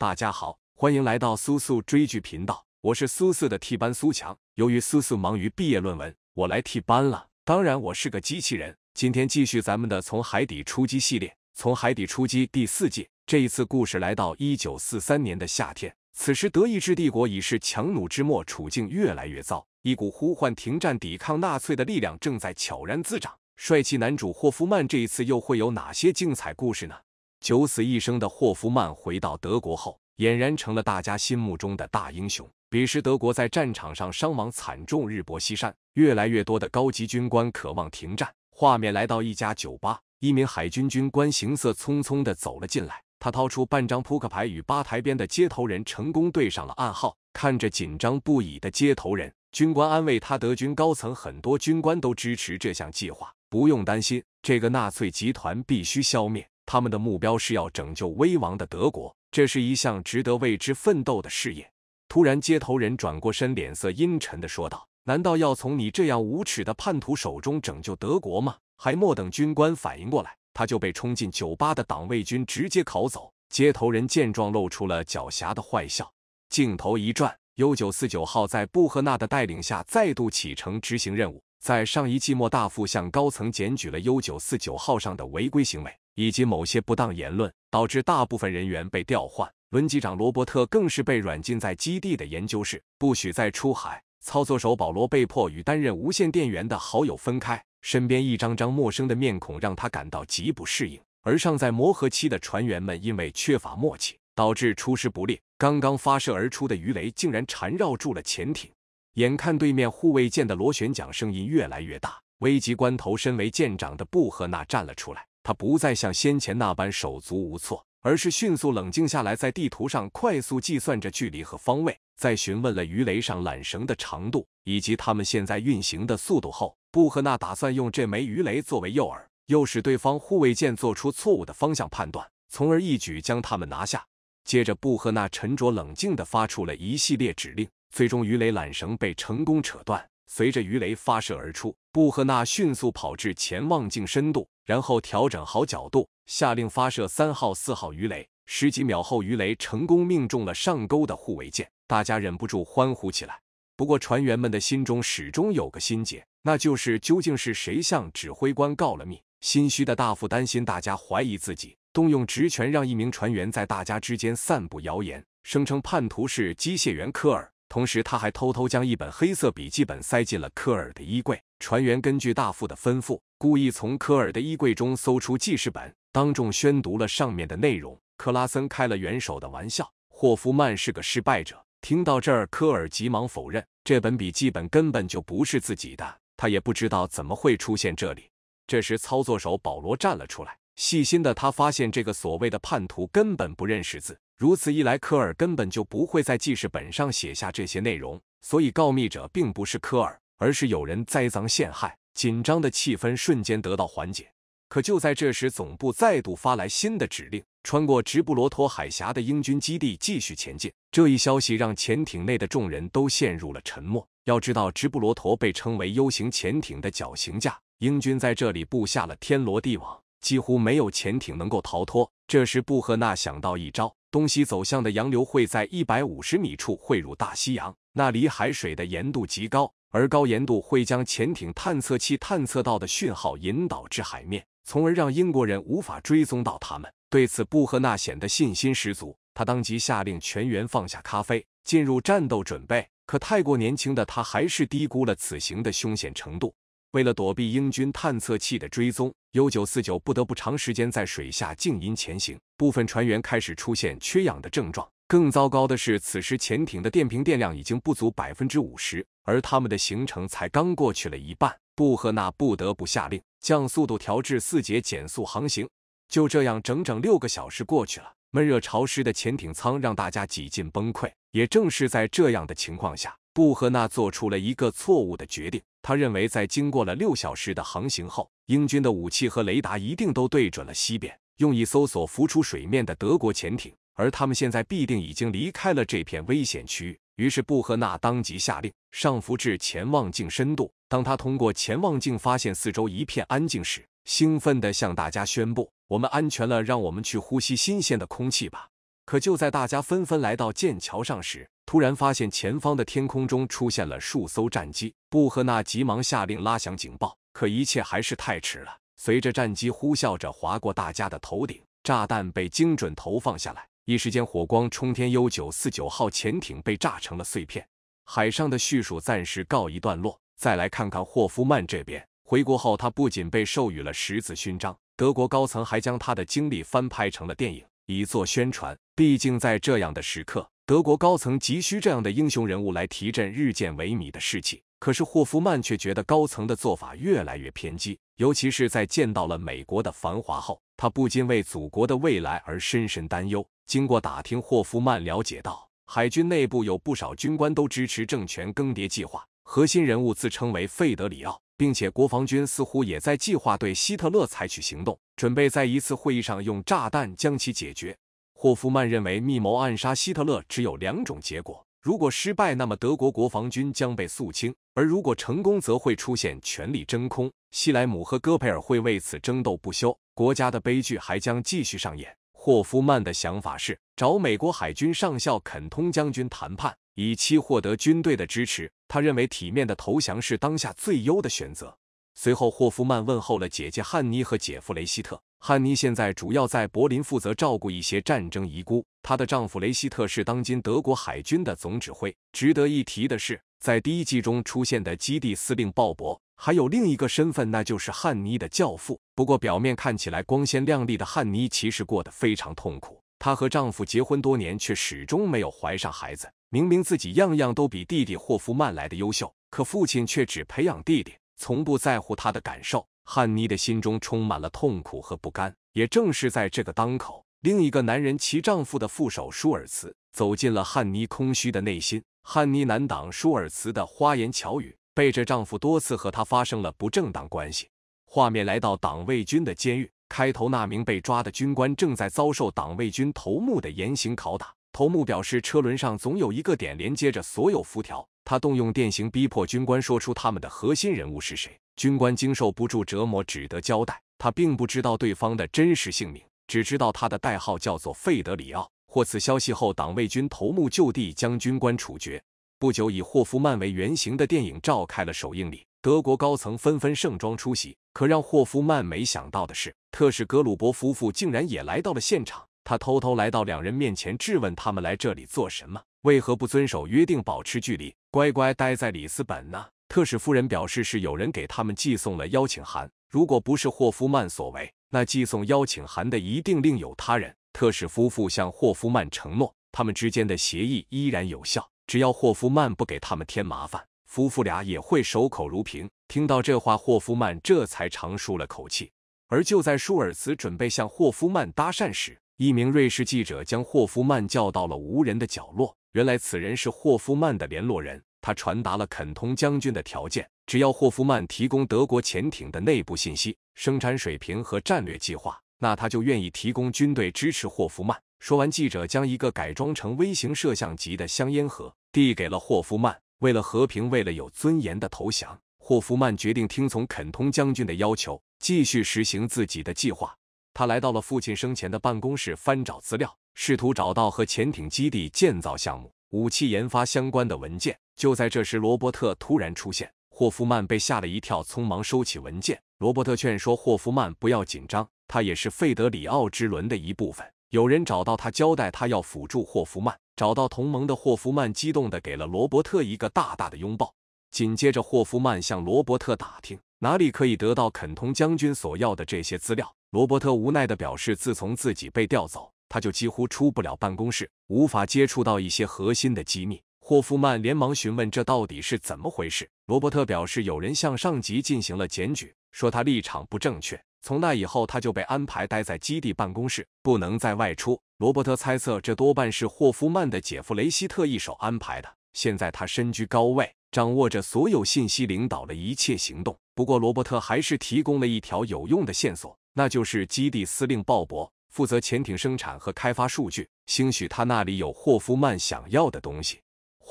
大家好，欢迎来到苏苏追剧频道，我是苏四的替班苏强。由于苏四忙于毕业论文，我来替班了。当然，我是个机器人。今天继续咱们的《从海底出击》系列，《从海底出击》第四季。这一次故事来到一九四三年的夏天，此时德意志帝国已是强弩之末，处境越来越糟。一股呼唤停战、抵抗纳粹的力量正在悄然滋长。帅气男主霍夫曼这一次又会有哪些精彩故事呢？九死一生的霍夫曼回到德国后，俨然成了大家心目中的大英雄。彼时，德国在战场上伤亡惨重，日薄西山，越来越多的高级军官渴望停战。画面来到一家酒吧，一名海军军官行色匆匆地走了进来，他掏出半张扑克牌，与吧台边的接头人成功对上了暗号。看着紧张不已的接头人，军官安慰他：“德军高层很多军官都支持这项计划，不用担心，这个纳粹集团必须消灭。”他们的目标是要拯救危亡的德国，这是一项值得为之奋斗的事业。突然，接头人转过身，脸色阴沉地说道：“难道要从你这样无耻的叛徒手中拯救德国吗？”还莫等军官反应过来，他就被冲进酒吧的党卫军直接拷走。接头人见状，露出了狡黠的坏笑。镜头一转，U949 号在布赫纳的带领下再度启程执行任务。在上一季末，大副向高层检举了 U949 号上的违规行为。以及某些不当言论，导致大部分人员被调换。轮机长罗伯特更是被软禁在基地的研究室，不许再出海。操作手保罗被迫与担任无线电源的好友分开，身边一张张陌生的面孔让他感到极不适应。而尚在磨合期的船员们，因为缺乏默契，导致出师不利。刚刚发射而出的鱼雷竟然缠绕住了潜艇。眼看对面护卫舰的螺旋桨声音越来越大，危急关头，身为舰长的布赫纳站了出来。他不再像先前那般手足无措，而是迅速冷静下来，在地图上快速计算着距离和方位。在询问了鱼雷上缆绳的长度以及他们现在运行的速度后，布赫纳打算用这枚鱼雷作为诱饵，诱使对方护卫舰做出错误的方向判断，从而一举将他们拿下。接着，布赫纳沉着冷静地发出了一系列指令，最终鱼雷缆绳被成功扯断。随着鱼雷发射而出，布赫纳迅速跑至潜望镜深度，然后调整好角度，下令发射三号、四号鱼雷。十几秒后，鱼雷成功命中了上钩的护卫舰，大家忍不住欢呼起来。不过，船员们的心中始终有个心结，那就是究竟是谁向指挥官告了密。心虚的大副担心大家怀疑自己，动用职权让一名船员在大家之间散布谣言，声称叛徒是机械员科尔。同时，他还偷偷将一本黑色笔记本塞进了科尔的衣柜。船员根据大副的吩咐，故意从科尔的衣柜中搜出记事本，当众宣读了上面的内容。克拉森开了元首的玩笑：“霍夫曼是个失败者。”听到这儿，科尔急忙否认，这本笔记本根本就不是自己的，他也不知道怎么会出现这里。这时，操作手保罗站了出来，细心的他发现这个所谓的叛徒根本不认识字。如此一来，科尔根本就不会在记事本上写下这些内容，所以告密者并不是科尔，而是有人栽赃陷害。紧张的气氛瞬间得到缓解。可就在这时，总部再度发来新的指令：穿过直布罗陀海峡的英军基地继续前进。这一消息让潜艇内的众人都陷入了沉默。要知道，直布罗陀被称为 U 型潜艇的绞刑架，英军在这里布下了天罗地网，几乎没有潜艇能够逃脱。这时，布赫纳想到一招。东西走向的洋流会在一百五十米处汇入大西洋，那里海水的盐度极高，而高盐度会将潜艇探测器探测到的讯号引导至海面，从而让英国人无法追踪到他们。对此，布赫纳显得信心十足，他当即下令全员放下咖啡，进入战斗准备。可太过年轻的他还是低估了此行的凶险程度。为了躲避英军探测器的追踪，U949 不得不长时间在水下静音前行。部分船员开始出现缺氧的症状。更糟糕的是，此时潜艇的电瓶电量已经不足百分之五十，而他们的行程才刚过去了一半。布赫纳不得不下令降速度，调至四节减速航行。就这样，整整六个小时过去了。闷热潮湿的潜艇舱让大家几近崩溃。也正是在这样的情况下。布赫纳做出了一个错误的决定。他认为，在经过了六小时的航行后，英军的武器和雷达一定都对准了西边，用以搜索浮出水面的德国潜艇，而他们现在必定已经离开了这片危险区域。于是，布赫纳当即下令上浮至潜望镜深度。当他通过潜望镜发现四周一片安静时，兴奋地向大家宣布：“我们安全了，让我们去呼吸新鲜的空气吧！”可就在大家纷纷来到剑桥上时，突然发现前方的天空中出现了数艘战机，布赫纳急忙下令拉响警报，可一切还是太迟了。随着战机呼啸着划过大家的头顶，炸弹被精准投放下来，一时间火光冲天。U949 号潜艇被炸成了碎片，海上的叙述暂时告一段落。再来看看霍夫曼这边，回国后他不仅被授予了十字勋章，德国高层还将他的经历翻拍成了电影，以做宣传。毕竟在这样的时刻。德国高层急需这样的英雄人物来提振日渐萎靡的士气，可是霍夫曼却觉得高层的做法越来越偏激，尤其是在见到了美国的繁华后，他不禁为祖国的未来而深深担忧。经过打听，霍夫曼了解到，海军内部有不少军官都支持政权更迭计划，核心人物自称为费德里奥，并且国防军似乎也在计划对希特勒采取行动，准备在一次会议上用炸弹将其解决。霍夫曼认为，密谋暗杀希特勒只有两种结果：如果失败，那么德国国防军将被肃清；而如果成功，则会出现权力真空，希莱姆和戈培尔会为此争斗不休，国家的悲剧还将继续上演。霍夫曼的想法是找美国海军上校肯通将军谈判，以期获得军队的支持。他认为体面的投降是当下最优的选择。随后，霍夫曼问候了姐姐汉妮和姐夫雷希特。汉尼现在主要在柏林负责照顾一些战争遗孤。她的丈夫雷希特是当今德国海军的总指挥。值得一提的是，在第一季中出现的基地司令鲍勃，还有另一个身份，那就是汉尼的教父。不过，表面看起来光鲜亮丽的汉尼，其实过得非常痛苦。她和丈夫结婚多年，却始终没有怀上孩子。明明自己样样都比弟弟霍夫曼来的优秀，可父亲却只培养弟弟，从不在乎他的感受。汉妮的心中充满了痛苦和不甘。也正是在这个当口，另一个男人——其丈夫的副手舒尔茨，走进了汉妮空虚的内心。汉妮难挡舒尔茨的花言巧语，背着丈夫多次和他发生了不正当关系。画面来到党卫军的监狱，开头那名被抓的军官正在遭受党卫军头目的严刑拷打。头目表示：“车轮上总有一个点连接着所有辐条。”他动用电刑逼迫军官说出他们的核心人物是谁。军官经受不住折磨，只得交代，他并不知道对方的真实姓名，只知道他的代号叫做费德里奥。获此消息后，党卫军头目就地将军官处决。不久，以霍夫曼为原型的电影召开了首映礼，德国高层纷纷盛装出席。可让霍夫曼没想到的是，特使格鲁伯夫妇竟然也来到了现场。他偷偷来到两人面前，质问他们来这里做什么？为何不遵守约定，保持距离，乖乖待在里斯本呢？特使夫人表示，是有人给他们寄送了邀请函。如果不是霍夫曼所为，那寄送邀请函的一定另有他人。特使夫妇向霍夫曼承诺，他们之间的协议依然有效，只要霍夫曼不给他们添麻烦，夫妇俩也会守口如瓶。听到这话，霍夫曼这才长舒了口气。而就在舒尔茨准备向霍夫曼搭讪时，一名瑞士记者将霍夫曼叫到了无人的角落。原来，此人是霍夫曼的联络人。他传达了肯通将军的条件：只要霍夫曼提供德国潜艇的内部信息、生产水平和战略计划，那他就愿意提供军队支持。霍夫曼说完，记者将一个改装成微型摄像机的香烟盒递给了霍夫曼。为了和平，为了有尊严的投降，霍夫曼决定听从肯通将军的要求，继续实行自己的计划。他来到了父亲生前的办公室，翻找资料，试图找到和潜艇基地建造项目、武器研发相关的文件。就在这时，罗伯特突然出现，霍夫曼被吓了一跳，匆忙收起文件。罗伯特劝说霍夫曼不要紧张，他也是费德里奥之轮的一部分。有人找到他，交代他要辅助霍夫曼找到同盟的霍夫曼，激动地给了罗伯特一个大大的拥抱。紧接着，霍夫曼向罗伯特打听哪里可以得到肯通将军所要的这些资料。罗伯特无奈地表示，自从自己被调走，他就几乎出不了办公室，无法接触到一些核心的机密。霍夫曼连忙询问：“这到底是怎么回事？”罗伯特表示：“有人向上级进行了检举，说他立场不正确。从那以后，他就被安排待在基地办公室，不能再外出。”罗伯特猜测，这多半是霍夫曼的姐夫雷希特一手安排的。现在他身居高位，掌握着所有信息，领导了一切行动。不过，罗伯特还是提供了一条有用的线索，那就是基地司令鲍勃负责潜艇生产和开发数据，兴许他那里有霍夫曼想要的东西。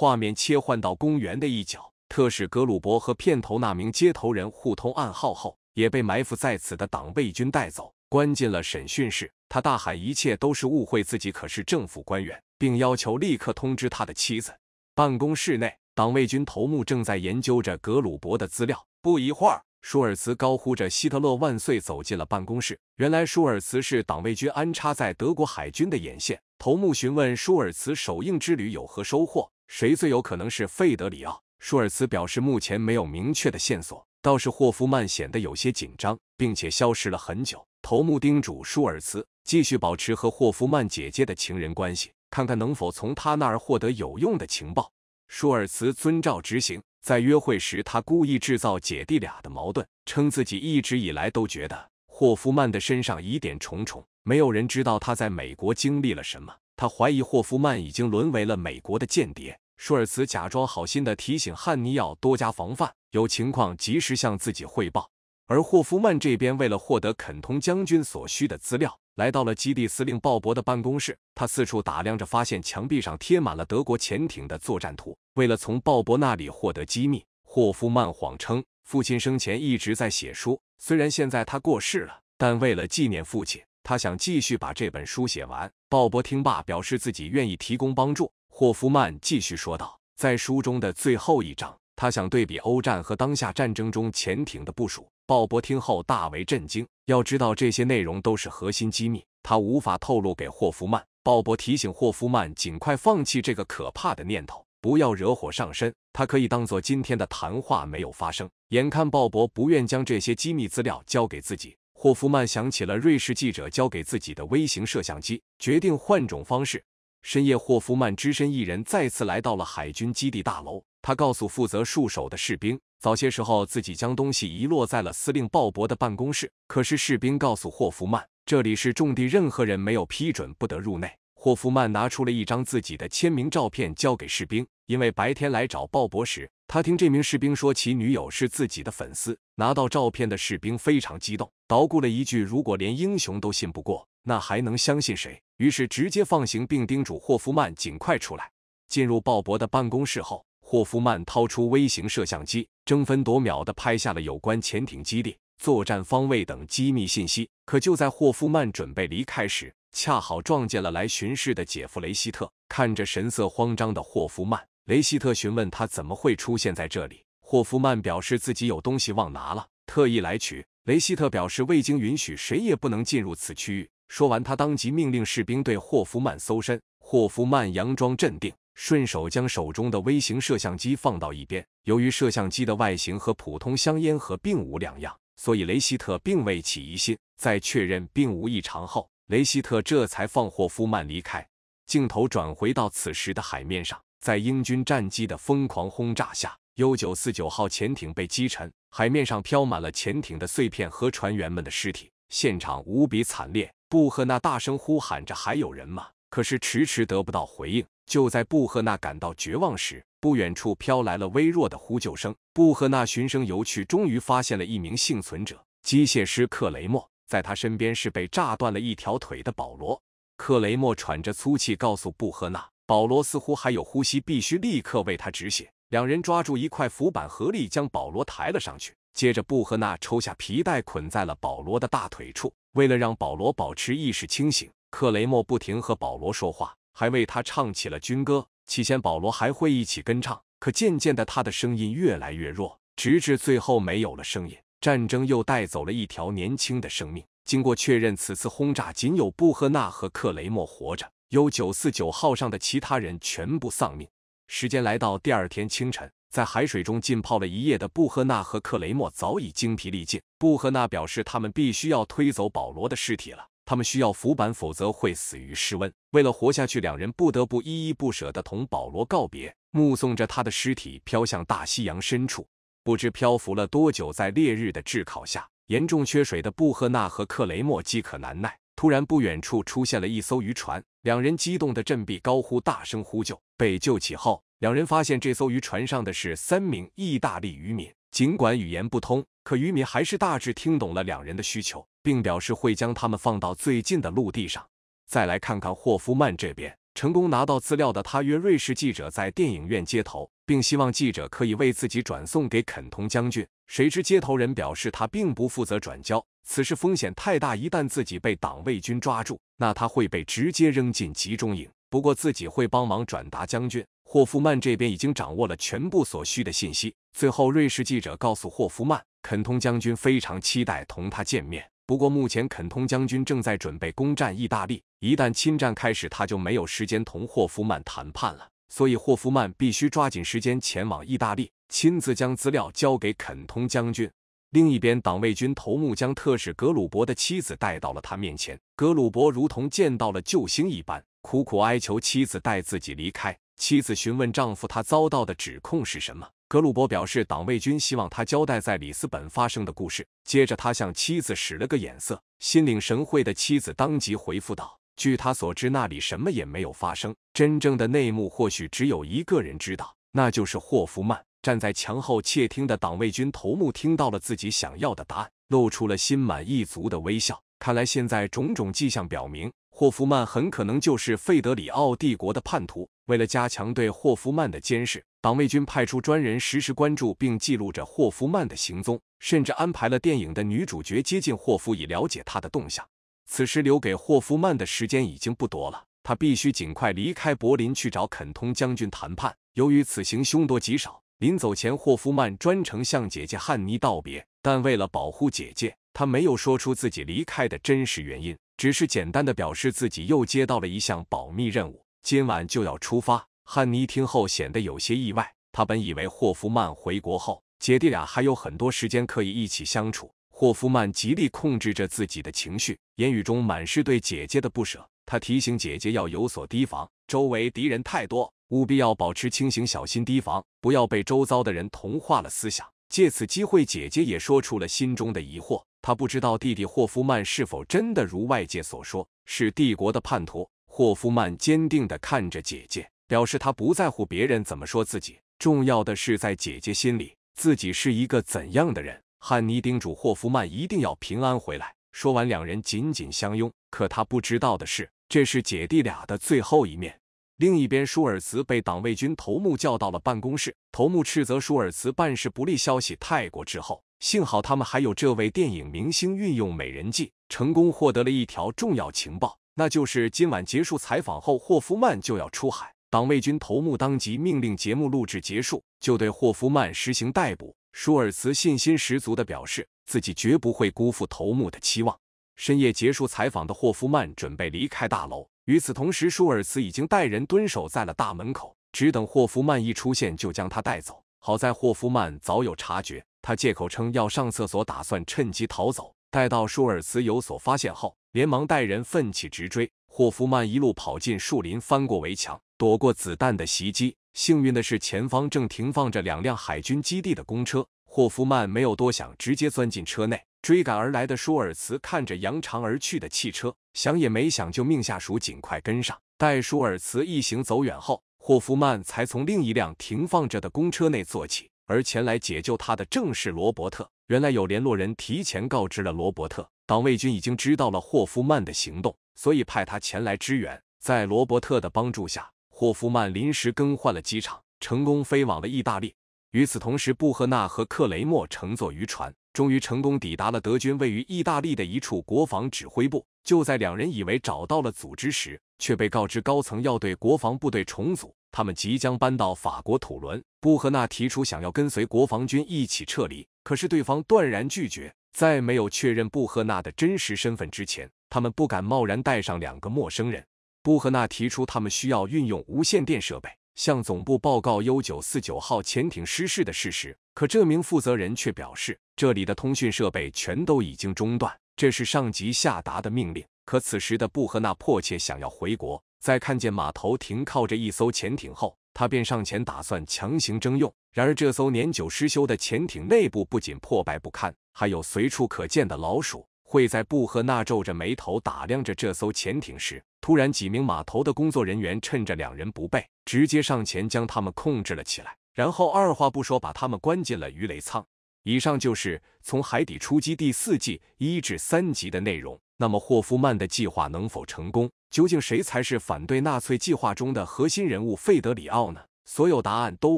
画面切换到公园的一角，特使格鲁伯和片头那名街头人互通暗号后，也被埋伏在此的党卫军带走，关进了审讯室。他大喊：“一切都是误会，自己可是政府官员，并要求立刻通知他的妻子。”办公室内，党卫军头目正在研究着格鲁伯的资料。不一会儿，舒尔茨高呼着“希特勒万岁”走进了办公室。原来，舒尔茨是党卫军安插在德国海军的眼线。头目询问舒尔茨首映之旅有何收获。谁最有可能是费德里奥？舒尔茨表示，目前没有明确的线索。倒是霍夫曼显得有些紧张，并且消失了很久。头目叮嘱舒尔茨继续保持和霍夫曼姐姐的情人关系，看看能否从他那儿获得有用的情报。舒尔茨遵照执行。在约会时，他故意制造姐弟俩的矛盾，称自己一直以来都觉得霍夫曼的身上疑点重重，没有人知道他在美国经历了什么。他怀疑霍夫曼已经沦为了美国的间谍。舒尔茨假装好心的提醒汉尼要多加防范，有情况及时向自己汇报。而霍夫曼这边为了获得肯通将军所需的资料，来到了基地司令鲍勃的办公室。他四处打量着，发现墙壁上贴满了德国潜艇的作战图。为了从鲍勃那里获得机密，霍夫曼谎称父亲生前一直在写书，虽然现在他过世了，但为了纪念父亲。他想继续把这本书写完。鲍勃听罢，表示自己愿意提供帮助。霍夫曼继续说道：“在书中的最后一章，他想对比欧战和当下战争中潜艇的部署。”鲍勃听后大为震惊，要知道这些内容都是核心机密，他无法透露给霍夫曼。鲍勃提醒霍夫曼尽快放弃这个可怕的念头，不要惹火上身。他可以当做今天的谈话没有发生。眼看鲍勃不愿将这些机密资料交给自己。霍夫曼想起了瑞士记者交给自己的微型摄像机，决定换种方式。深夜，霍夫曼只身一人再次来到了海军基地大楼。他告诉负责戍守的士兵，早些时候自己将东西遗落在了司令鲍勃的办公室。可是士兵告诉霍夫曼，这里是重地，任何人没有批准不得入内。霍夫曼拿出了一张自己的签名照片交给士兵，因为白天来找鲍勃时，他听这名士兵说其女友是自己的粉丝。拿到照片的士兵非常激动，捣鼓了一句：“如果连英雄都信不过，那还能相信谁？”于是直接放行，并叮嘱霍夫曼尽快出来。进入鲍勃的办公室后，霍夫曼掏出微型摄像机，争分夺秒的拍下了有关潜艇基地。作战方位等机密信息，可就在霍夫曼准备离开时，恰好撞见了来巡视的姐夫雷希特。看着神色慌张的霍夫曼，雷希特询问他怎么会出现在这里。霍夫曼表示自己有东西忘拿了，特意来取。雷希特表示未经允许，谁也不能进入此区域。说完，他当即命令士兵对霍夫曼搜身。霍夫曼佯装镇定，顺手将手中的微型摄像机放到一边。由于摄像机的外形和普通香烟盒并无两样。所以雷希特并未起疑心，在确认并无异常后，雷希特这才放霍夫曼离开。镜头转回到此时的海面上，在英军战机的疯狂轰炸下，U949 号潜艇被击沉，海面上飘满了潜艇的碎片和船员们的尸体，现场无比惨烈。布赫纳大声呼喊着：“还有人吗？”可是迟迟得不到回应。就在布赫纳感到绝望时，不远处飘来了微弱的呼救声。布赫纳循声游去，终于发现了一名幸存者——机械师克雷莫。在他身边是被炸断了一条腿的保罗。克雷莫喘着粗气，告诉布赫纳，保罗似乎还有呼吸，必须立刻为他止血。两人抓住一块浮板，合力将保罗抬了上去。接着，布赫纳抽下皮带，捆在了保罗的大腿处，为了让保罗保持意识清醒，克雷莫不停和保罗说话。还为他唱起了军歌，起先保罗还会一起跟唱，可渐渐的他的声音越来越弱，直至最后没有了声音。战争又带走了一条年轻的生命。经过确认，此次轰炸仅有布赫纳和克雷默活着，U949 号上的其他人全部丧命。时间来到第二天清晨，在海水中浸泡了一夜的布赫纳和克雷默早已精疲力尽。布赫纳表示他们必须要推走保罗的尸体了。他们需要浮板，否则会死于失温。为了活下去，两人不得不依依不舍地同保罗告别，目送着他的尸体飘向大西洋深处。不知漂浮了多久，在烈日的炙烤下，严重缺水的布赫纳和克雷莫饥渴难耐。突然，不远处出现了一艘渔船，两人激动的振臂高呼，大声呼救。被救起后，两人发现这艘渔船上的是三名意大利渔民，尽管语言不通，可渔民还是大致听懂了两人的需求。并表示会将他们放到最近的陆地上。再来看看霍夫曼这边，成功拿到资料的他约瑞士记者在电影院接头，并希望记者可以为自己转送给肯通将军。谁知接头人表示他并不负责转交，此事风险太大，一旦自己被党卫军抓住，那他会被直接扔进集中营。不过自己会帮忙转达将军。霍夫曼这边已经掌握了全部所需的信息。最后，瑞士记者告诉霍夫曼，肯通将军非常期待同他见面。不过，目前肯通将军正在准备攻占意大利，一旦侵占开始，他就没有时间同霍夫曼谈判了。所以，霍夫曼必须抓紧时间前往意大利，亲自将资料交给肯通将军。另一边，党卫军头目将特使格鲁伯的妻子带到了他面前。格鲁伯如同见到了救星一般，苦苦哀求妻子带自己离开。妻子询问丈夫，他遭到的指控是什么。格鲁伯表示，党卫军希望他交代在里斯本发生的故事。接着，他向妻子使了个眼色，心领神会的妻子当即回复道：“据他所知，那里什么也没有发生。真正的内幕或许只有一个人知道，那就是霍夫曼。”站在墙后窃听的党卫军头目听到了自己想要的答案，露出了心满意足的微笑。看来，现在种种迹象表明，霍夫曼很可能就是费德里奥帝国的叛徒。为了加强对霍夫曼的监视，党卫军派出专人实时关注并记录着霍夫曼的行踪，甚至安排了电影的女主角接近霍夫，以了解他的动向。此时留给霍夫曼的时间已经不多了，他必须尽快离开柏林去找肯通将军谈判。由于此行凶多吉少，临走前霍夫曼专程向姐姐汉妮道别，但为了保护姐姐，他没有说出自己离开的真实原因，只是简单的表示自己又接到了一项保密任务。今晚就要出发。汉尼听后显得有些意外，他本以为霍夫曼回国后，姐弟俩还有很多时间可以一起相处。霍夫曼极力控制着自己的情绪，言语中满是对姐姐的不舍。他提醒姐姐要有所提防，周围敌人太多，务必要保持清醒，小心提防，不要被周遭的人同化了思想。借此机会，姐姐也说出了心中的疑惑，她不知道弟弟霍夫曼是否真的如外界所说是帝国的叛徒。霍夫曼坚定地看着姐姐，表示他不在乎别人怎么说自己，重要的是在姐姐心里，自己是一个怎样的人。汉尼叮嘱霍夫曼一定要平安回来。说完，两人紧紧相拥。可他不知道的是，这是姐弟俩的最后一面。另一边，舒尔茨被党卫军头目叫到了办公室。头目斥责舒尔茨办事不利，消息太过滞后。幸好他们还有这位电影明星，运用美人计，成功获得了一条重要情报。那就是今晚结束采访后，霍夫曼就要出海。党卫军头目当即命令节目录制结束，就对霍夫曼实行逮捕。舒尔茨信心十足地表示，自己绝不会辜负头目的期望。深夜结束采访的霍夫曼准备离开大楼，与此同时，舒尔茨已经带人蹲守在了大门口，只等霍夫曼一出现就将他带走。好在霍夫曼早有察觉，他借口称要上厕所，打算趁机逃走。待到舒尔茨有所发现后，连忙带人奋起直追，霍夫曼一路跑进树林，翻过围墙，躲过子弹的袭击。幸运的是，前方正停放着两辆海军基地的公车。霍夫曼没有多想，直接钻进车内。追赶而来的舒尔茨看着扬长而去的汽车，想也没想就命下属尽快跟上。待舒尔茨一行走远后，霍夫曼才从另一辆停放着的公车内坐起，而前来解救他的正是罗伯特。原来有联络人提前告知了罗伯特。党卫军已经知道了霍夫曼的行动，所以派他前来支援。在罗伯特的帮助下，霍夫曼临时更换了机场，成功飞往了意大利。与此同时，布赫纳和克雷默乘坐渔船，终于成功抵达了德军位于意大利的一处国防指挥部。就在两人以为找到了组织时，却被告知高层要对国防部队重组，他们即将搬到法国土伦。布赫纳提出想要跟随国防军一起撤离，可是对方断然拒绝。在没有确认布赫纳的真实身份之前，他们不敢贸然带上两个陌生人。布赫纳提出，他们需要运用无线电设备向总部报告 U 九四九号潜艇失事的事实。可这名负责人却表示，这里的通讯设备全都已经中断，这是上级下达的命令。可此时的布赫纳迫切想要回国，在看见码头停靠着一艘潜艇后。他便上前打算强行征用，然而这艘年久失修的潜艇内部不仅破败不堪，还有随处可见的老鼠。会在布赫纳皱着眉头打量着这艘潜艇时，突然几名码头的工作人员趁着两人不备，直接上前将他们控制了起来，然后二话不说把他们关进了鱼雷舱。以上就是《从海底出击》第四季一至三集的内容。那么霍夫曼的计划能否成功？究竟谁才是反对纳粹计划中的核心人物费德里奥呢？所有答案都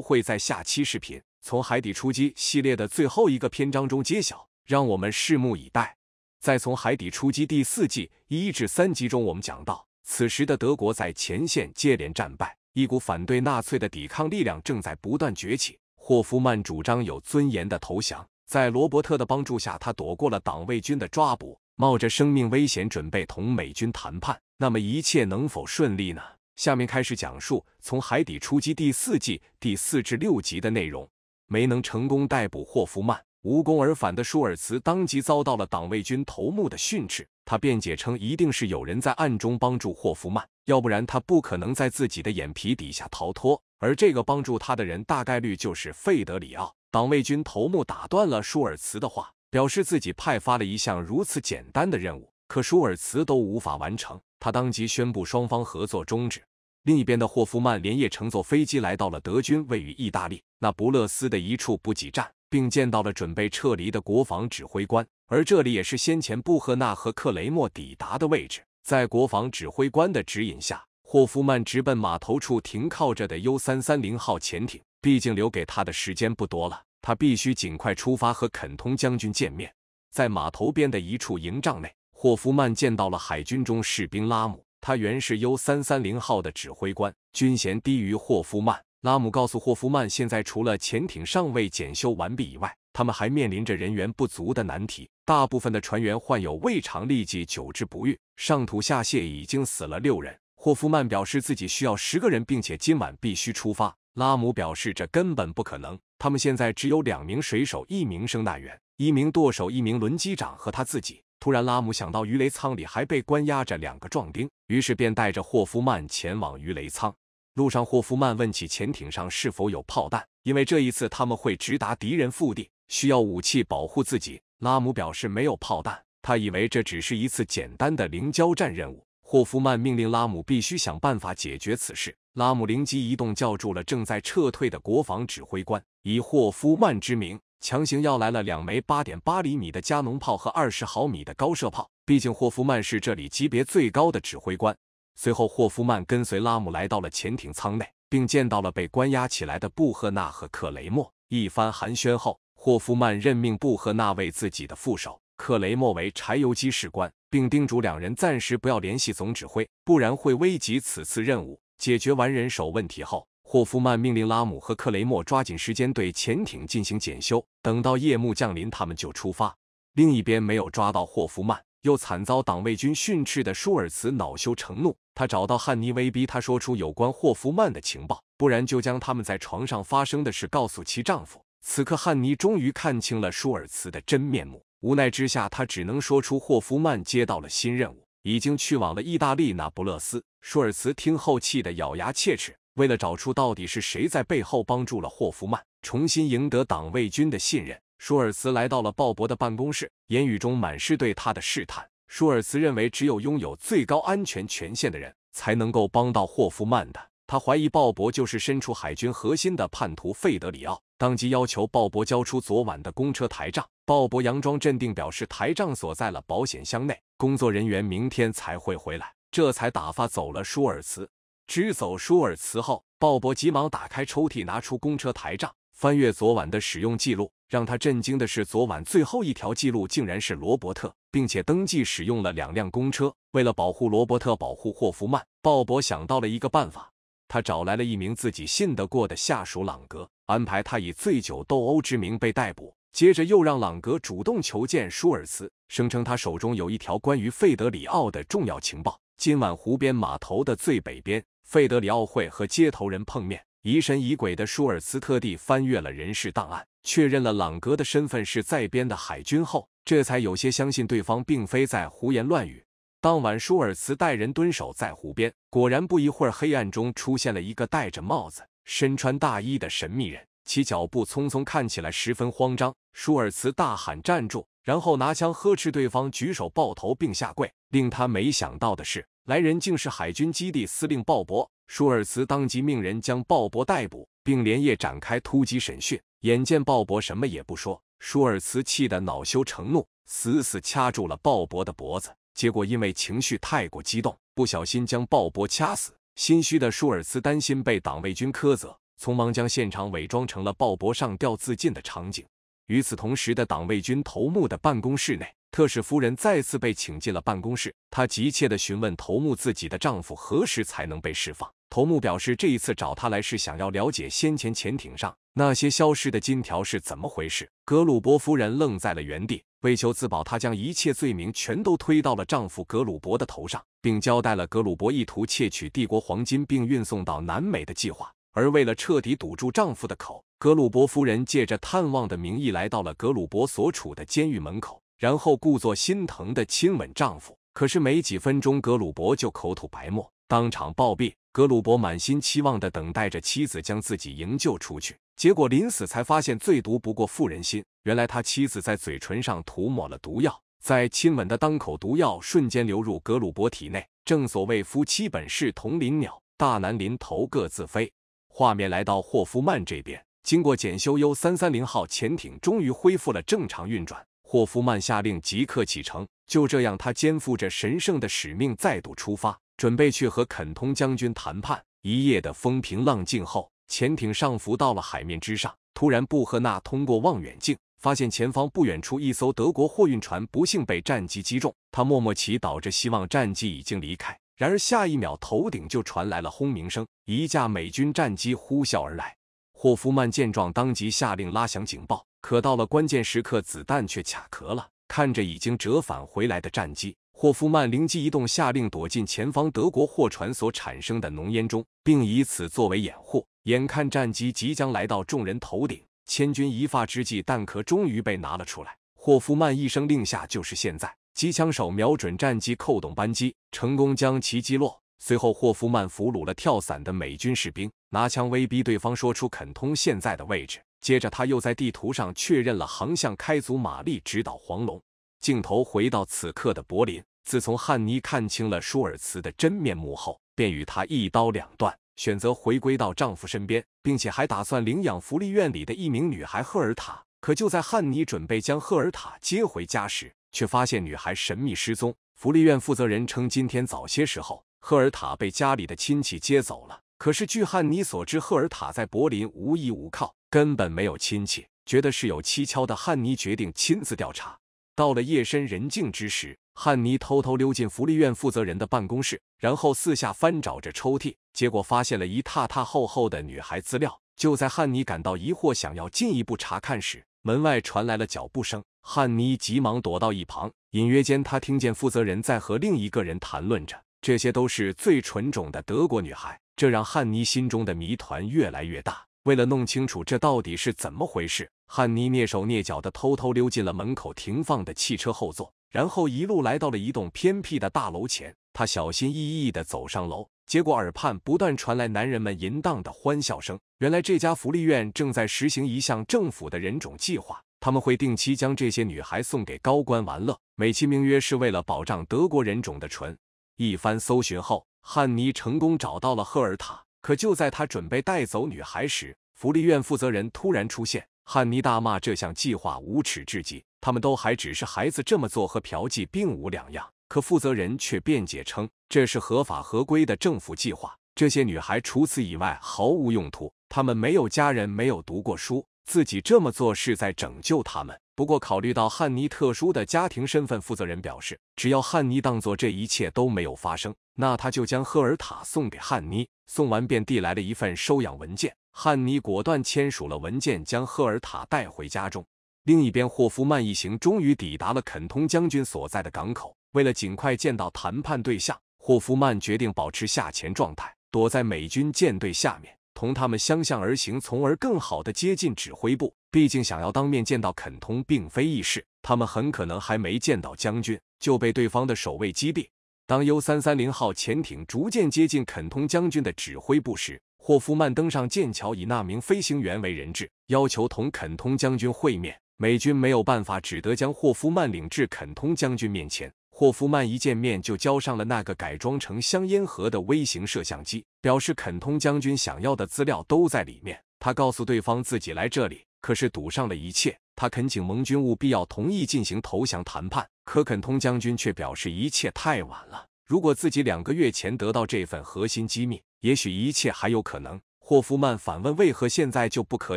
会在下期视频《从海底出击》系列的最后一个篇章中揭晓，让我们拭目以待。在《从海底出击》第四季一至三集中，我们讲到，此时的德国在前线接连战败，一股反对纳粹的抵抗力量正在不断崛起。霍夫曼主张有尊严的投降，在罗伯特的帮助下，他躲过了党卫军的抓捕，冒着生命危险准备同美军谈判。那么一切能否顺利呢？下面开始讲述《从海底出击》第四季第四至六集的内容。没能成功逮捕霍夫曼、无功而返的舒尔茨，当即遭到了党卫军头目的训斥。他辩解称，一定是有人在暗中帮助霍夫曼，要不然他不可能在自己的眼皮底下逃脱。而这个帮助他的人，大概率就是费德里奥。党卫军头目打断了舒尔茨的话，表示自己派发了一项如此简单的任务，可舒尔茨都无法完成。他当即宣布双方合作终止。另一边的霍夫曼连夜乘坐飞机来到了德军位于意大利那不勒斯的一处补给站，并见到了准备撤离的国防指挥官。而这里也是先前布赫纳和克雷默抵达的位置。在国防指挥官的指引下，霍夫曼直奔码头处停靠着的 U 三三零号潜艇。毕竟留给他的时间不多了，他必须尽快出发和肯通将军见面。在码头边的一处营帐内。霍夫曼见到了海军中士兵拉姆，他原是 U 三三零号的指挥官，军衔低于霍夫曼。拉姆告诉霍夫曼，现在除了潜艇尚未检修完毕以外，他们还面临着人员不足的难题。大部分的船员患有胃肠痢疾，久治不愈，上吐下泻，已经死了六人。霍夫曼表示自己需要十个人，并且今晚必须出发。拉姆表示这根本不可能，他们现在只有两名水手、一名声纳员、一名舵手、一名轮机长和他自己。突然，拉姆想到鱼雷舱里还被关押着两个壮丁，于是便带着霍夫曼前往鱼雷舱。路上，霍夫曼问起潜艇上是否有炮弹，因为这一次他们会直达敌人腹地，需要武器保护自己。拉姆表示没有炮弹，他以为这只是一次简单的零交战任务。霍夫曼命令拉姆必须想办法解决此事。拉姆灵机一动，叫住了正在撤退的国防指挥官，以霍夫曼之名。强行要来了两枚八点八厘米的加农炮和二十毫米的高射炮。毕竟霍夫曼是这里级别最高的指挥官。随后，霍夫曼跟随拉姆来到了潜艇舱内，并见到了被关押起来的布赫纳和克雷莫。一番寒暄后，霍夫曼任命布赫纳为自己的副手，克雷莫为柴油机士官，并叮嘱两人暂时不要联系总指挥，不然会危及此次任务。解决完人手问题后。霍夫曼命令拉姆和克雷默抓紧时间对潜艇进行检修，等到夜幕降临，他们就出发。另一边，没有抓到霍夫曼，又惨遭党卫军训斥的舒尔茨恼羞成怒，他找到汉尼威逼他说出有关霍夫曼的情报，不然就将他们在床上发生的事告诉其丈夫。此刻，汉尼终于看清了舒尔茨的真面目，无奈之下，他只能说出霍夫曼接到了新任务，已经去往了意大利那不勒斯。舒尔茨听后气得咬牙切齿。为了找出到底是谁在背后帮助了霍夫曼，重新赢得党卫军的信任，舒尔茨来到了鲍勃的办公室，言语中满是对他的试探。舒尔茨认为，只有拥有最高安全权限的人才能够帮到霍夫曼的。他怀疑鲍勃就是身处海军核心的叛徒费德里奥，当即要求鲍勃交出昨晚的公车台账。鲍勃佯装镇定，表示台账锁在了保险箱内，工作人员明天才会回来，这才打发走了舒尔茨。支走舒尔茨后，鲍勃急忙打开抽屉，拿出公车台账，翻阅昨晚的使用记录。让他震惊的是，昨晚最后一条记录竟然是罗伯特，并且登记使用了两辆公车。为了保护罗伯特，保护霍夫曼，鲍勃想到了一个办法。他找来了一名自己信得过的下属朗格，安排他以醉酒斗殴之名被逮捕。接着又让朗格主动求见舒尔茨，声称他手中有一条关于费德里奥的重要情报。今晚湖边码头的最北边。费德里奥会和街头人碰面，疑神疑鬼的舒尔茨特地翻阅了人事档案，确认了朗格的身份是在编的海军后，这才有些相信对方并非在胡言乱语。当晚，舒尔茨带人蹲守在湖边，果然不一会儿，黑暗中出现了一个戴着帽子、身穿大衣的神秘人，其脚步匆匆，看起来十分慌张。舒尔茨大喊：“站住！”然后拿枪呵斥对方，举手抱头并下跪。令他没想到的是，来人竟是海军基地司令鲍勃·舒尔茨。当即命人将鲍勃逮捕，并连夜展开突击审讯。眼见鲍勃什么也不说，舒尔茨气得恼羞成怒，死死掐住了鲍勃的脖子。结果因为情绪太过激动，不小心将鲍勃掐死。心虚的舒尔茨担心被党卫军苛责，匆忙将现场伪装成了鲍勃上吊自尽的场景。与此同时，的党卫军头目的办公室内，特使夫人再次被请进了办公室。她急切地询问头目自己的丈夫何时才能被释放。头目表示，这一次找他来是想要了解先前潜艇上那些消失的金条是怎么回事。格鲁伯夫人愣在了原地，为求自保，她将一切罪名全都推到了丈夫格鲁伯的头上，并交代了格鲁伯意图窃取帝国黄金并运送到南美的计划。而为了彻底堵住丈夫的口，格鲁伯夫人借着探望的名义来到了格鲁伯所处的监狱门口，然后故作心疼的亲吻丈夫。可是没几分钟，格鲁伯就口吐白沫，当场暴毙。格鲁伯满心期望的等待着妻子将自己营救出去，结果临死才发现最毒不过妇人心。原来他妻子在嘴唇上涂抹了毒药，在亲吻的当口，毒药瞬间流入格鲁伯体内。正所谓夫妻本是同林鸟，大难临头各自飞。画面来到霍夫曼这边。经过检修，U 三三零号潜艇终于恢复了正常运转。霍夫曼下令即刻启程。就这样，他肩负着神圣的使命，再度出发，准备去和肯通将军谈判。一夜的风平浪静后，潜艇上浮到了海面之上。突然，布赫纳通过望远镜发现前方不远处一艘德国货运船不幸被战机击中。他默默祈祷着，希望战机已经离开。然而，下一秒，头顶就传来了轰鸣声，一架美军战机呼啸而来。霍夫曼见状，当即下令拉响警报。可到了关键时刻，子弹却卡壳了。看着已经折返回来的战机，霍夫曼灵机一动，下令躲进前方德国货船所产生的浓烟中，并以此作为掩护。眼看战机即将来到众人头顶，千钧一发之际，弹壳终于被拿了出来。霍夫曼一声令下，就是现在！机枪手瞄准战机，扣动扳机，成功将其击落。随后，霍夫曼俘虏了跳伞的美军士兵，拿枪威逼对方说出肯通现在的位置。接着，他又在地图上确认了航向，开足马力直捣黄龙。镜头回到此刻的柏林。自从汉尼看清了舒尔茨的真面目后，便与他一刀两断，选择回归到丈夫身边，并且还打算领养福利院里的一名女孩赫尔塔。可就在汉尼准备将赫尔塔接回家时，却发现女孩神秘失踪。福利院负责人称，今天早些时候。赫尔塔被家里的亲戚接走了。可是据汉尼所知，赫尔塔在柏林无依无靠，根本没有亲戚。觉得是有蹊跷的汉尼决定亲自调查。到了夜深人静之时，汉尼偷偷溜进福利院负责人的办公室，然后四下翻找着抽屉，结果发现了一沓沓厚厚的女孩资料。就在汉尼感到疑惑，想要进一步查看时，门外传来了脚步声。汉尼急忙躲到一旁，隐约间他听见负责人在和另一个人谈论着。这些都是最纯种的德国女孩，这让汉尼心中的谜团越来越大。为了弄清楚这到底是怎么回事，汉尼蹑手蹑脚的偷偷溜进了门口停放的汽车后座，然后一路来到了一栋偏僻的大楼前。他小心翼翼的走上楼，结果耳畔不断传来男人们淫荡的欢笑声。原来这家福利院正在实行一项政府的人种计划，他们会定期将这些女孩送给高官玩乐，美其名曰是为了保障德国人种的纯。一番搜寻后，汉尼成功找到了赫尔塔。可就在他准备带走女孩时，福利院负责人突然出现。汉尼大骂这项计划无耻至极，他们都还只是孩子，这么做和嫖妓并无两样。可负责人却辩解称，这是合法合规的政府计划，这些女孩除此以外毫无用途，她们没有家人，没有读过书，自己这么做是在拯救她们。不过，考虑到汉尼特殊的家庭身份，负责人表示，只要汉尼当作这一切都没有发生，那他就将赫尔塔送给汉尼。送完便递来了一份收养文件，汉尼果断签署了文件，将赫尔塔带回家中。另一边，霍夫曼一行终于抵达了肯通将军所在的港口。为了尽快见到谈判对象，霍夫曼决定保持下潜状态，躲在美军舰队下面，同他们相向而行，从而更好的接近指挥部。毕竟，想要当面见到肯通并非易事。他们很可能还没见到将军，就被对方的守卫击毙。当 U 三三零号潜艇逐渐接近肯通将军的指挥部时，霍夫曼登上舰桥，以那名飞行员为人质，要求同肯通将军会面。美军没有办法，只得将霍夫曼领至肯通将军面前。霍夫曼一见面就交上了那个改装成香烟盒的微型摄像机，表示肯通将军想要的资料都在里面。他告诉对方，自己来这里。可是赌上了一切，他恳请盟军务必要同意进行投降谈判。可肯通将军却表示一切太晚了。如果自己两个月前得到这份核心机密，也许一切还有可能。霍夫曼反问：为何现在就不可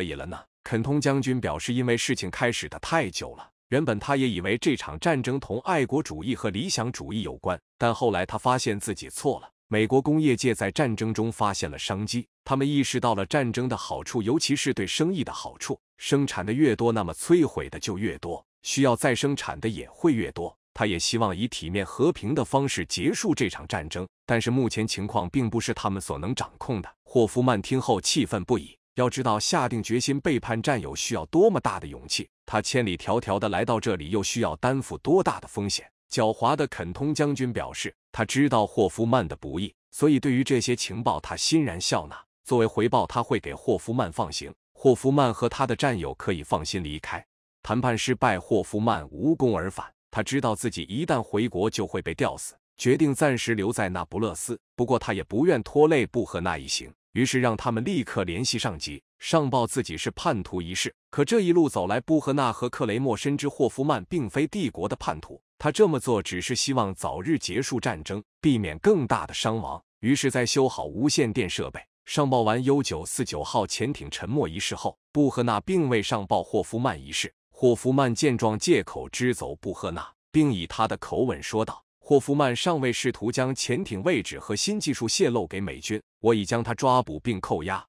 以了呢？肯通将军表示，因为事情开始的太久了。原本他也以为这场战争同爱国主义和理想主义有关，但后来他发现自己错了。美国工业界在战争中发现了商机，他们意识到了战争的好处，尤其是对生意的好处。生产的越多，那么摧毁的就越多，需要再生产的也会越多。他也希望以体面和平的方式结束这场战争，但是目前情况并不是他们所能掌控的。霍夫曼听后气愤不已，要知道下定决心背叛战友需要多么大的勇气，他千里迢迢的来到这里，又需要担负多大的风险？狡猾的肯通将军表示，他知道霍夫曼的不易，所以对于这些情报，他欣然笑纳。作为回报，他会给霍夫曼放行，霍夫曼和他的战友可以放心离开。谈判失败，霍夫曼无功而返。他知道自己一旦回国就会被吊死，决定暂时留在那不勒斯。不过他也不愿拖累布赫那一行，于是让他们立刻联系上级。上报自己是叛徒一事，可这一路走来，布赫纳和克雷默深知霍夫曼并非帝国的叛徒，他这么做只是希望早日结束战争，避免更大的伤亡。于是，在修好无线电设备，上报完 U 九四九号潜艇沉没一事后，布赫纳并未上报霍夫曼一事。霍夫曼见状，借口支走布赫纳，并以他的口吻说道：“霍夫曼尚未试图将潜艇位置和新技术泄露给美军，我已将他抓捕并扣押。”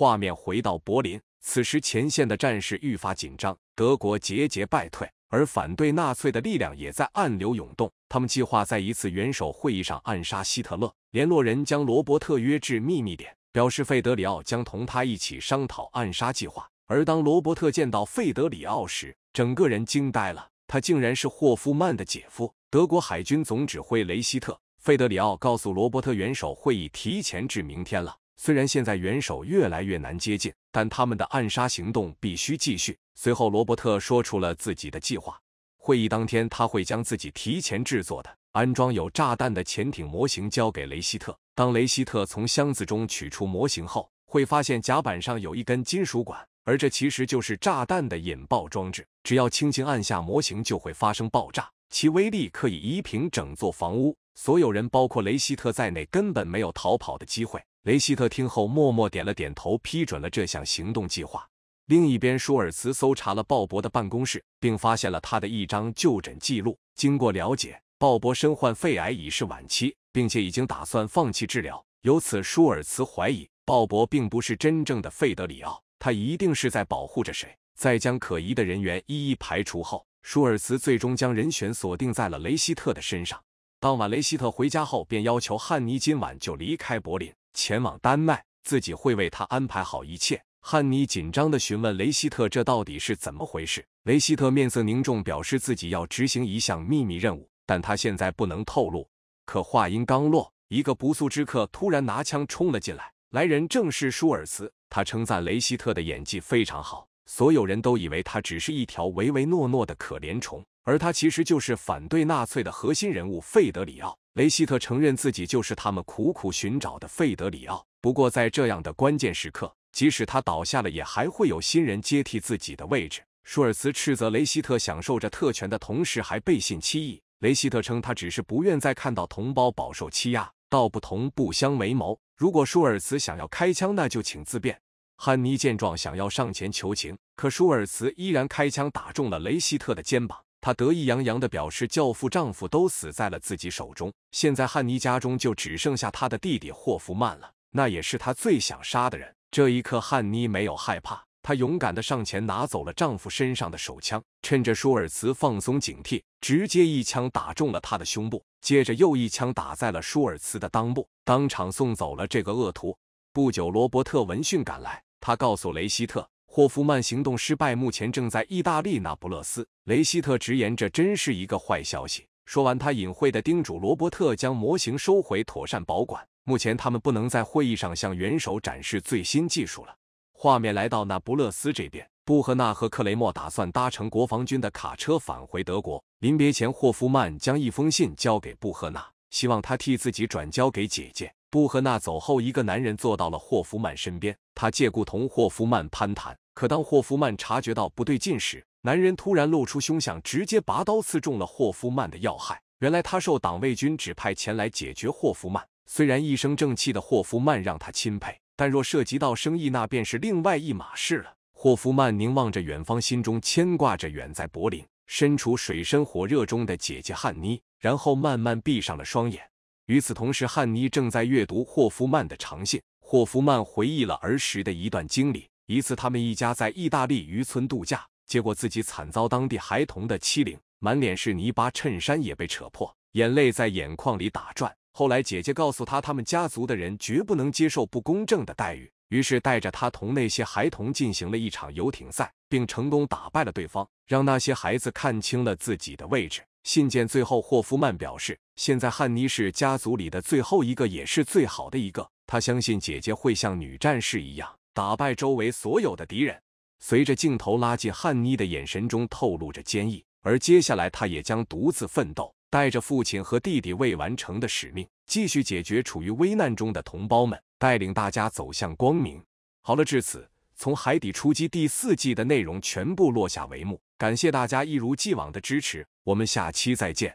画面回到柏林，此时前线的战事愈发紧张，德国节节败退，而反对纳粹的力量也在暗流涌动。他们计划在一次元首会议上暗杀希特勒。联络人将罗伯特约至秘密点，表示费德里奥将同他一起商讨暗杀计划。而当罗伯特见到费德里奥时，整个人惊呆了，他竟然是霍夫曼的姐夫，德国海军总指挥雷希特。费德里奥告诉罗伯特，元首会议提前至明天了。虽然现在元首越来越难接近，但他们的暗杀行动必须继续。随后，罗伯特说出了自己的计划。会议当天，他会将自己提前制作的安装有炸弹的潜艇模型交给雷希特。当雷希特从箱子中取出模型后，会发现甲板上有一根金属管，而这其实就是炸弹的引爆装置。只要轻轻按下模型，就会发生爆炸，其威力可以夷平整座房屋。所有人，包括雷希特在内，根本没有逃跑的机会。雷希特听后默默点了点头，批准了这项行动计划。另一边，舒尔茨搜查了鲍勃的办公室，并发现了他的一张就诊记录。经过了解，鲍勃身患肺癌已是晚期，并且已经打算放弃治疗。由此，舒尔茨怀疑鲍勃并不是真正的费德里奥，他一定是在保护着谁。在将可疑的人员一一排除后，舒尔茨最终将人选锁定在了雷希特的身上。当晚，雷希特回家后便要求汉尼今晚就离开柏林。前往丹麦，自己会为他安排好一切。汉尼紧张地询问雷希特：“这到底是怎么回事？”雷希特面色凝重，表示自己要执行一项秘密任务，但他现在不能透露。可话音刚落，一个不速之客突然拿枪冲了进来。来人正是舒尔茨。他称赞雷希特的演技非常好，所有人都以为他只是一条唯唯诺诺的可怜虫，而他其实就是反对纳粹的核心人物费德里奥。雷希特承认自己就是他们苦苦寻找的费德里奥，不过在这样的关键时刻，即使他倒下了，也还会有新人接替自己的位置。舒尔茨斥责雷希特享受着特权的同时还背信弃义。雷希特称他只是不愿再看到同胞饱受欺压。道不同不相为谋，如果舒尔茨想要开枪，那就请自便。汉尼见状想要上前求情，可舒尔茨依然开枪打中了雷希特的肩膀。她得意洋洋地表示，教父、丈夫都死在了自己手中。现在汉尼家中就只剩下她的弟弟霍夫曼了，那也是她最想杀的人。这一刻，汉尼没有害怕，她勇敢地上前拿走了丈夫身上的手枪，趁着舒尔茨放松警惕，直接一枪打中了他的胸部，接着又一枪打在了舒尔茨的裆部，当场送走了这个恶徒。不久，罗伯特闻讯赶来，他告诉雷希特。霍夫曼行动失败，目前正在意大利那不勒斯。雷希特直言，这真是一个坏消息。说完，他隐晦地叮嘱罗伯特将模型收回，妥善保管。目前他们不能在会议上向元首展示最新技术了。画面来到那不勒斯这边，布赫纳和克雷默打算搭乘国防军的卡车返回德国。临别前，霍夫曼将一封信交给布赫纳，希望他替自己转交给姐姐。布赫纳走后，一个男人坐到了霍夫曼身边，他借故同霍夫曼攀谈。可当霍夫曼察觉到不对劲时，男人突然露出凶相，直接拔刀刺中了霍夫曼的要害。原来他受党卫军指派前来解决霍夫曼。虽然一身正气的霍夫曼让他钦佩，但若涉及到生意，那便是另外一码事了。霍夫曼凝望着远方，心中牵挂着远在柏林、身处水深火热中的姐姐汉妮，然后慢慢闭上了双眼。与此同时，汉妮正在阅读霍夫曼的长信。霍夫曼回忆了儿时的一段经历。一次，他们一家在意大利渔村度假，结果自己惨遭当地孩童的欺凌，满脸是泥巴，衬衫也被扯破，眼泪在眼眶里打转。后来，姐姐告诉他，他们家族的人绝不能接受不公正的待遇，于是带着他同那些孩童进行了一场游艇赛，并成功打败了对方，让那些孩子看清了自己的位置。信件最后，霍夫曼表示，现在汉尼是家族里的最后一个，也是最好的一个。他相信姐姐会像女战士一样。打败周围所有的敌人。随着镜头拉近，汉妮的眼神中透露着坚毅，而接下来她也将独自奋斗，带着父亲和弟弟未完成的使命，继续解决处于危难中的同胞们，带领大家走向光明。好了，至此，从海底出击第四季的内容全部落下帷幕。感谢大家一如既往的支持，我们下期再见。